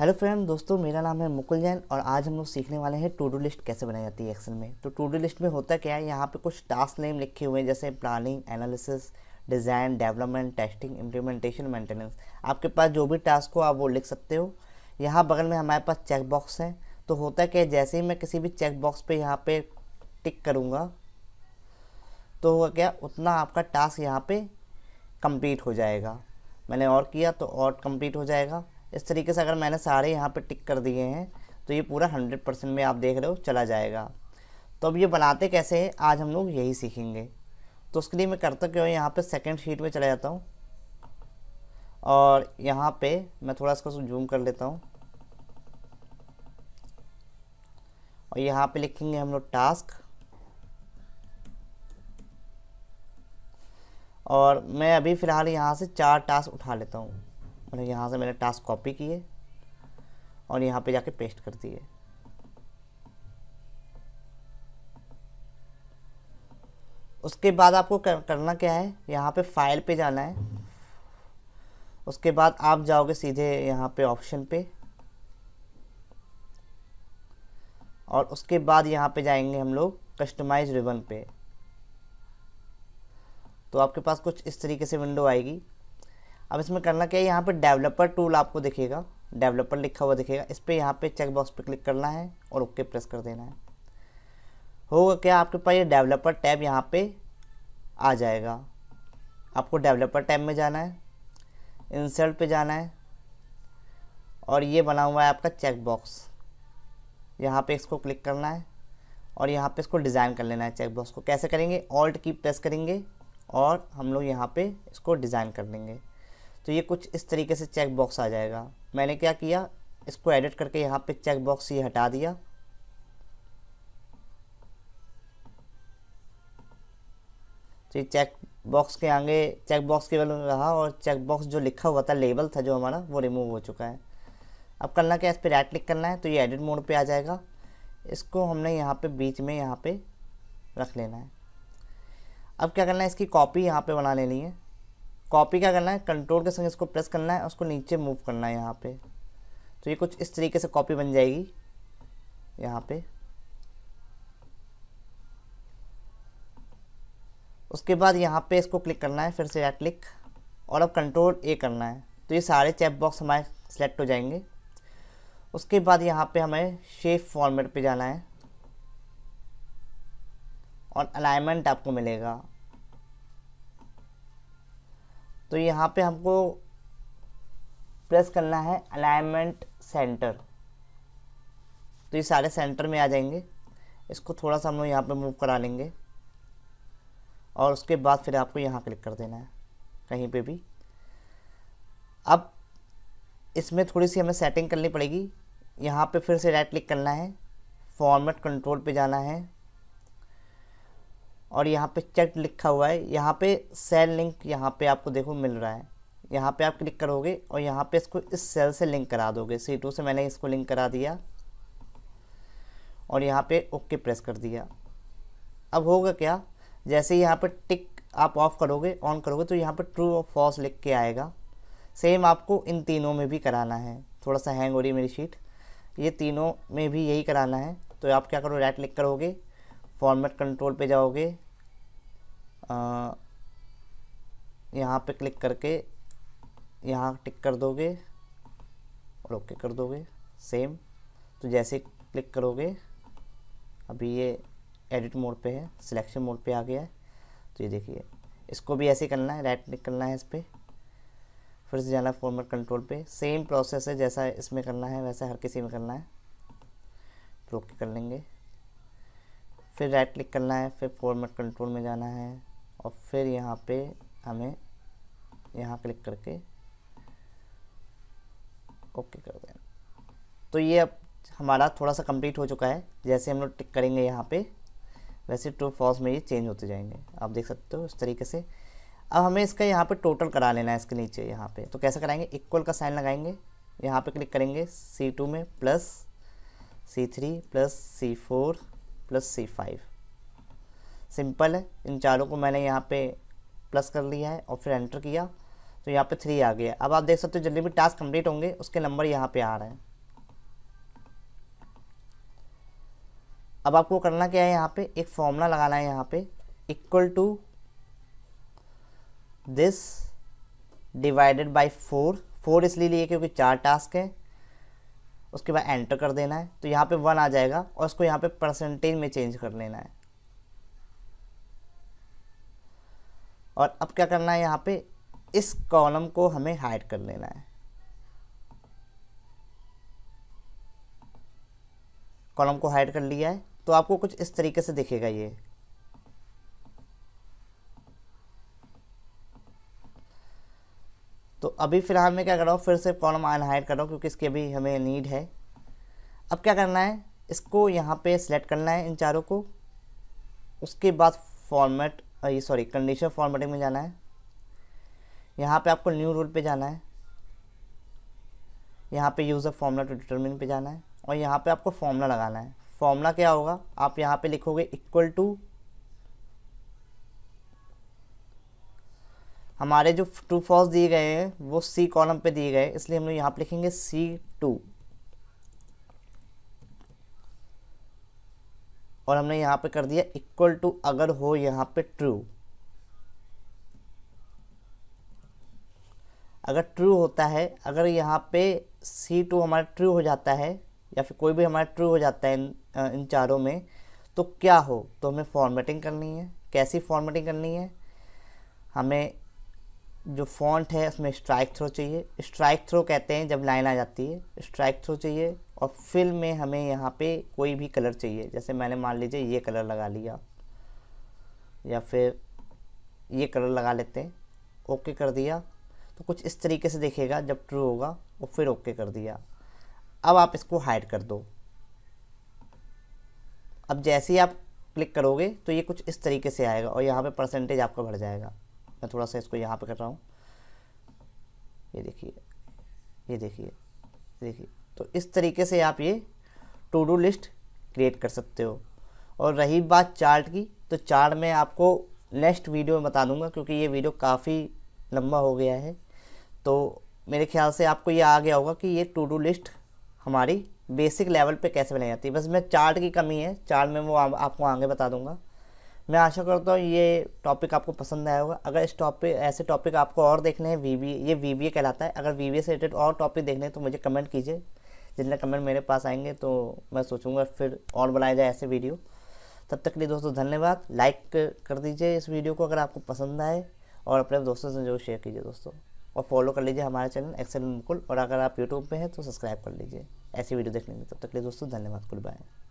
hello friend दोस्तों मेरा नाम है मुकुल जैन और आज हम लोग सीखने वाले हैं टू डू लिस्ट कैसे बनाई जाती है एक्सेल में तो टू डू लिस्ट में होता क्या है यहाँ पे कुछ टास्क नेम लिखे हुए हैं जैसे planning analysis design development testing implementation maintenance आपके पास जो भी टास्क हो आप वो लिख सकते हो यहाँ बगल में हमारे पास चेक बॉक्स तो होता क्या है जैसे ही मैं किसी भी चेकबॉक्स पर यहाँ पर टिक करूँगा तो होगा क्या उतना आपका टास्क यहाँ पर कम्प्लीट हो जाएगा मैंने और किया तो और कम्प्लीट हो जाएगा इस तरीके से अगर मैंने सारे यहाँ पर टिक कर दिए हैं तो ये पूरा हंड्रेड परसेंट में आप देख रहे हो चला जाएगा तो अब ये बनाते कैसे हैं आज हम लोग यही सीखेंगे तो उसके लिए मैं करता क्यों यहाँ पे सेकंड शीट में चला जाता हूँ और यहाँ पे मैं थोड़ा इसको जूम कर लेता हूँ और यहाँ पे लिखेंगे हम लोग टास्क और मैं अभी फ़िलहाल यहाँ से चार टास्क उठा लेता हूँ और यहाँ से मैंने टास्क कॉपी किए और यहाँ पे जाके पेस्ट कर दिए उसके बाद आपको कर, करना क्या है यहाँ पे फाइल पे जाना है उसके बाद आप जाओगे सीधे यहाँ पे ऑप्शन पे और उसके बाद यहाँ पे जाएंगे हम लोग कस्टमाइज रिबन पे तो आपके पास कुछ इस तरीके से विंडो आएगी अब इसमें करना क्या है यहाँ पर डेवलपर टूल आपको दिखेगा डेवलपर लिखा हुआ दिखेगा इस पर यहाँ पे चेक बॉक्स पे क्लिक करना है और ओके प्रेस कर देना है होगा क्या आपके पास ये डेवलपर टैब यहाँ पे आ जाएगा आपको डेवलपर टैब में जाना है इंसर्ट पे जाना है और ये बना हुआ है आपका चेक बॉक्स यहाँ पे इसको क्लिक करना है और यहाँ पे इसको डिज़ाइन कर लेना है चेक बॉक्स को कैसे करेंगे ऑल्ट की प्रेस करेंगे और हम लोग यहाँ पे इसको डिज़ाइन कर लेंगे तो ये कुछ इस तरीके से चेक बॉक्स आ जाएगा मैंने क्या किया इसको एडिट करके यहाँ पे चेक बॉक्स ये हटा दिया तो ये चेक बॉक्स के आगे चेक बॉक्स केवल रहा और चेक बॉक्स जो लिखा हुआ था लेबल था जो हमारा वो रिमूव हो चुका है अब करना क्या इस पर राइट क्लिक करना है तो ये एडिट मोड पे आ जाएगा इसको हमने यहाँ पे बीच में यहाँ पे रख लेना है अब क्या करना है इसकी कॉपी यहाँ पे बना लेनी है कॉपी क्या करना है कंट्रोल के संग इसको प्रेस करना है उसको नीचे मूव करना है यहाँ पे तो ये कुछ इस तरीके से कॉपी बन जाएगी यहाँ पे उसके बाद यहाँ पे इसको क्लिक करना है फिर से राइट क्लिक और अब कंट्रोल ए करना है तो ये सारे चैप बॉक्स हमारे सेलेक्ट हो जाएंगे उसके बाद यहाँ पे हमें शेप फॉर्मेट पे जाना है और अलाइनमेंट आपको मिलेगा तो यहाँ पे हमको प्रेस करना है अलाइनमेंट सेंटर तो ये सारे सेंटर में आ जाएंगे इसको थोड़ा सा हम लोग यहाँ पर मूव करा लेंगे और उसके बाद फिर आपको यहाँ क्लिक कर देना है कहीं पे भी अब इसमें थोड़ी सी हमें सेटिंग करनी पड़ेगी यहाँ पे फिर से राइट क्लिक करना है फॉर्मेट कंट्रोल पे जाना है और यहाँ पे चेक लिखा हुआ है यहाँ पे सेल लिंक यहाँ पे आपको देखो मिल रहा है यहाँ पे आप क्लिक करोगे और यहाँ पे इसको इस सेल से लिंक करा दोगे सी टू से मैंने इसको लिंक करा दिया और यहाँ पे ओके प्रेस कर दिया अब होगा क्या जैसे ही यहाँ पर टिक आप ऑफ करोगे ऑन करोगे तो यहाँ पर ट्रू और फॉल्स लिख के आएगा सेम आपको इन तीनों में भी कराना है थोड़ा सा हैंग हो रही है मेरी शीट ये तीनों में भी यही कराना है तो आप क्या करो राइट क्लिक करोगे फॉर्मेट कंट्रोल पे जाओगे यहाँ पे क्लिक करके यहाँ टिक कर दोगे और ओके कर दोगे सेम तो जैसे क्लिक करोगे अभी ये एडिट मोड पे है सिलेक्शन मोड पे आ गया है तो ये देखिए इसको भी ऐसे करना है राइट क्लिक करना है इस पर फिर से जाना है फॉर्मेट कंट्रोल पे सेम प्रोसेस है जैसा इसमें करना है वैसा हर किसी में करना है तो ओके कर लेंगे फिर राइट क्लिक करना है फिर फॉर्मेट कंट्रोल में जाना है और फिर यहाँ पे हमें यहाँ क्लिक करके ओके कर देना तो ये अब हमारा थोड़ा सा कंप्लीट हो चुका है जैसे हम लोग टिक करेंगे यहाँ पे वैसे ट्रू फॉल्स में ये चेंज होते जाएंगे आप देख सकते हो इस तरीके से अब हमें इसका यहाँ पे टोटल करा लेना है इसके नीचे यहाँ पे तो कैसे कराएंगे इक्वल का साइन लगाएंगे यहाँ पे क्लिक करेंगे सी टू में plus C three plus C four plus C five simple है इन चारों को मैंने यहाँ पे प्लस कर लिया है और फिर एंटर किया तो यहाँ पे थ्री आ गया अब आप देख सकते हो जितने भी टास्क कंप्लीट होंगे उसके नंबर यहाँ पे आ रहे हैं अब आपको करना क्या है यहाँ पे एक फॉर्मूला लगाना है यहाँ पे equal to this divided by four four इसलिए लिए क्योंकि चार टास्क हैं उसके बाद एंटर कर देना है तो यहाँ पे वन आ जाएगा और उसको यहाँ पे परसेंटेज में चेंज कर लेना है और अब क्या करना है यहाँ पे इस कॉलम को हमें हाइड कर लेना है कॉलम को हाइड कर लिया है तो आपको कुछ इस तरीके से दिखेगा ये तो अभी फ़िलहाल मैं क्या कर रहा हूँ फिर से कॉलम अनहाइड कर रहा हूँ क्योंकि इसकी अभी हमें नीड है अब क्या करना है इसको यहाँ पे सिलेक्ट करना है इन चारों को उसके बाद फॉर्मेट ये सॉरी कंडीशन फॉर्मेटिंग में जाना है यहाँ पे आपको न्यू रूल पे जाना है यहाँ पे यूज़र फॉर्मूला टू डिटर्मिन पे जाना है और यहाँ पे आपको फॉर्मूला लगाना है फॉर्मूला क्या होगा आप यहाँ पे लिखोगे इक्वल टू हमारे जो ट्रू फॉल्स दिए गए हैं वो सी कॉलम पे दिए गए इसलिए हम लोग यहाँ पर लिखेंगे सी टू और हमने यहाँ पे कर दिया इक्वल टू अगर हो यहाँ पे ट्रू अगर ट्रू होता है अगर यहाँ पे सी टू हमारा ट्रू हो जाता है या फिर कोई भी हमारा ट्रू हो जाता है इन इन चारों में तो क्या हो तो हमें फॉर्मेटिंग करनी है कैसी फॉर्मेटिंग करनी है हमें जो फॉन्ट है उसमें स्ट्राइक थ्रो चाहिए स्ट्राइक थ्रो कहते हैं जब लाइन आ जाती है स्ट्राइक थ्रो चाहिए और फिल में हमें यहाँ पे कोई भी कलर चाहिए जैसे मैंने मान लीजिए ये कलर लगा लिया या फिर ये कलर लगा लेते हैं ओके कर दिया तो कुछ इस तरीके से देखेगा जब ट्रू होगा और फिर ओके कर दिया अब आप इसको हाइड कर दो अब जैसे ही आप क्लिक करोगे तो ये कुछ इस तरीके से आएगा और यहाँ पे परसेंटेज आपका बढ़ जाएगा मैं थोड़ा सा इसको यहाँ पर कर रहा हूँ ये देखिए ये देखिए देखिए तो इस तरीके से आप ये टू डू लिस्ट क्रिएट कर सकते हो और रही बात चार्ट की तो चार्ट में आपको नेक्स्ट वीडियो में बता दूंगा क्योंकि ये वीडियो काफ़ी लंबा हो गया है तो मेरे ख्याल से आपको ये आ गया होगा कि ये टू डू लिस्ट हमारी बेसिक लेवल पे कैसे बनाई जाती है बस मैं चार्ट की कमी है चार्ट में वो आ, आपको आगे बता दूंगा मैं आशा करता हूँ ये टॉपिक आपको पसंद आया होगा अगर इस टॉपिक ऐसे टॉपिक आपको और देखने हैं वी ये वी कहलाता है अगर वी से रिलेटेड और टॉपिक देखने हैं तो मुझे कमेंट कीजिए जितने कमेंट मेरे पास आएंगे तो मैं सोचूंगा फिर और बनाया जाए ऐसे वीडियो तब तक के लिए दोस्तों धन्यवाद लाइक कर दीजिए इस वीडियो को अगर आपको पसंद आए और अपने दोस्तों से जरूर शेयर कीजिए दोस्तों और फॉलो कर लीजिए हमारे चैनल एक्सेल मुकुल और अगर आप यूट्यूब पे हैं तो सब्सक्राइब कर लीजिए ऐसी वीडियो देखने में तब तक के लिए दोस्तों धन्यवाद कुल बाय